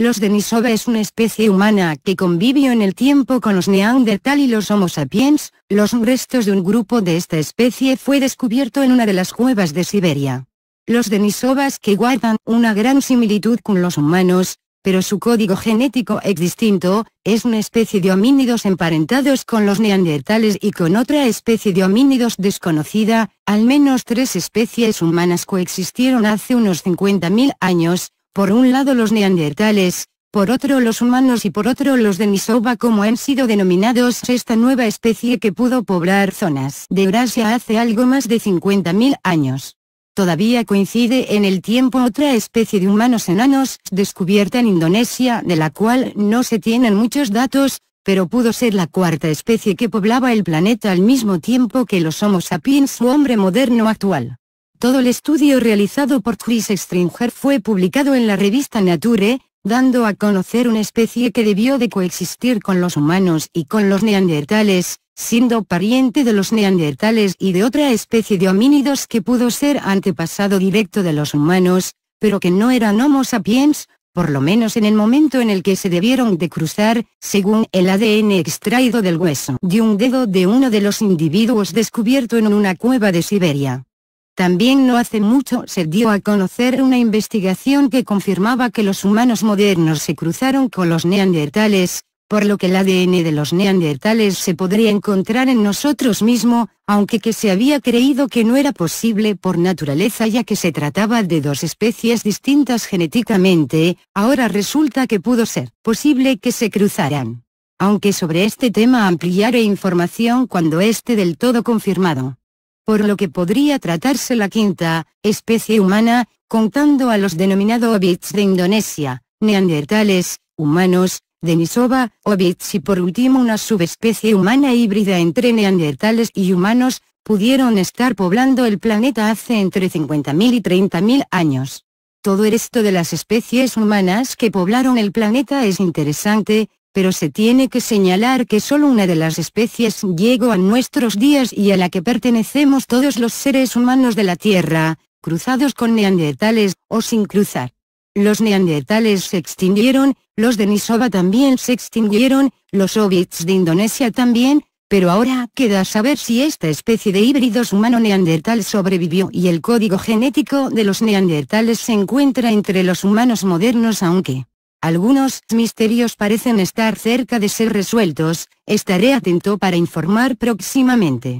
Los Denisova es una especie humana que convivió en el tiempo con los Neandertal y los Homo sapiens, los restos de un grupo de esta especie fue descubierto en una de las cuevas de Siberia. Los Denisovas que guardan una gran similitud con los humanos, pero su código genético es distinto, es una especie de homínidos emparentados con los neandertales y con otra especie de homínidos desconocida, al menos tres especies humanas coexistieron hace unos 50.000 años, por un lado los neandertales, por otro los humanos y por otro los de Nisoba como han sido denominados esta nueva especie que pudo poblar zonas de Eurasia hace algo más de 50.000 años. Todavía coincide en el tiempo otra especie de humanos enanos descubierta en Indonesia de la cual no se tienen muchos datos, pero pudo ser la cuarta especie que poblaba el planeta al mismo tiempo que los Homo sapiens su hombre moderno actual. Todo el estudio realizado por Chris Stringer fue publicado en la revista Nature, dando a conocer una especie que debió de coexistir con los humanos y con los neandertales, siendo pariente de los neandertales y de otra especie de homínidos que pudo ser antepasado directo de los humanos, pero que no eran Homo sapiens, por lo menos en el momento en el que se debieron de cruzar, según el ADN extraído del hueso de un dedo de uno de los individuos descubierto en una cueva de Siberia. También no hace mucho se dio a conocer una investigación que confirmaba que los humanos modernos se cruzaron con los neandertales, por lo que el ADN de los neandertales se podría encontrar en nosotros mismos, aunque que se había creído que no era posible por naturaleza ya que se trataba de dos especies distintas genéticamente, ahora resulta que pudo ser posible que se cruzaran. Aunque sobre este tema ampliaré información cuando esté del todo confirmado por lo que podría tratarse la quinta especie humana, contando a los denominados hobbits de Indonesia, neandertales, humanos, denisova, hobbits y por último una subespecie humana híbrida entre neandertales y humanos, pudieron estar poblando el planeta hace entre 50.000 y 30.000 años. Todo el resto de las especies humanas que poblaron el planeta es interesante, pero se tiene que señalar que solo una de las especies llegó a nuestros días y a la que pertenecemos todos los seres humanos de la Tierra, cruzados con neandertales, o sin cruzar. Los neandertales se extinguieron, los de Nisoba también se extinguieron, los hobbits de Indonesia también, pero ahora queda saber si esta especie de híbridos humano-neandertal sobrevivió y el código genético de los neandertales se encuentra entre los humanos modernos aunque algunos misterios parecen estar cerca de ser resueltos, estaré atento para informar próximamente.